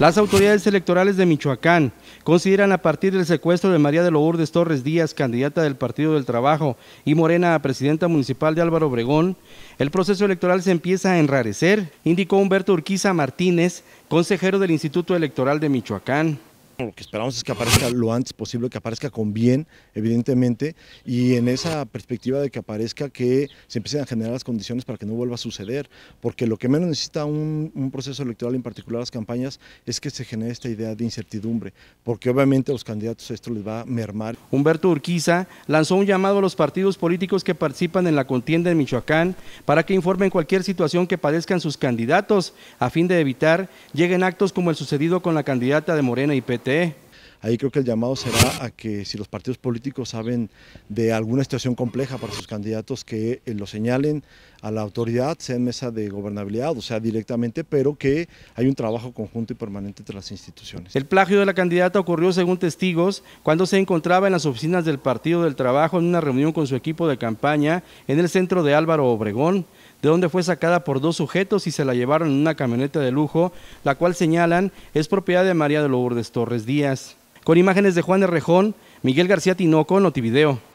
Las autoridades electorales de Michoacán consideran a partir del secuestro de María de Lourdes Torres Díaz, candidata del Partido del Trabajo y Morena presidenta municipal de Álvaro Obregón, el proceso electoral se empieza a enrarecer, indicó Humberto Urquiza Martínez, consejero del Instituto Electoral de Michoacán. Lo que esperamos es que aparezca lo antes posible, que aparezca con bien, evidentemente, y en esa perspectiva de que aparezca que se empiecen a generar las condiciones para que no vuelva a suceder, porque lo que menos necesita un, proceso electoral, en particular las campañas, es que se genere esta idea de incertidumbre, porque obviamente a los candidatos esto les va a mermar. Humberto Urquiza lanzó un llamado a los partidos políticos que participan en la contienda en Michoacán para que informen cualquier situación que padezcan sus candidatos, a fin de evitar lleguen actos como el sucedido con la candidata de Morena y PT. Ahí creo que el llamado será a que si los partidos políticos saben de alguna situación compleja para sus candidatos, que eh, lo señalen a la autoridad, sea en mesa de gobernabilidad o sea directamente, pero que hay un trabajo conjunto y permanente entre las instituciones. El plagio de la candidata ocurrió, según testigos, cuando se encontraba en las oficinas del Partido del Trabajo en una reunión con su equipo de campaña en el centro de Álvaro Obregón de donde fue sacada por dos sujetos y se la llevaron en una camioneta de lujo, la cual señalan es propiedad de María de Lourdes Torres Díaz. Con imágenes de Juan de Rejón, Miguel García Tinoco, Notivideo.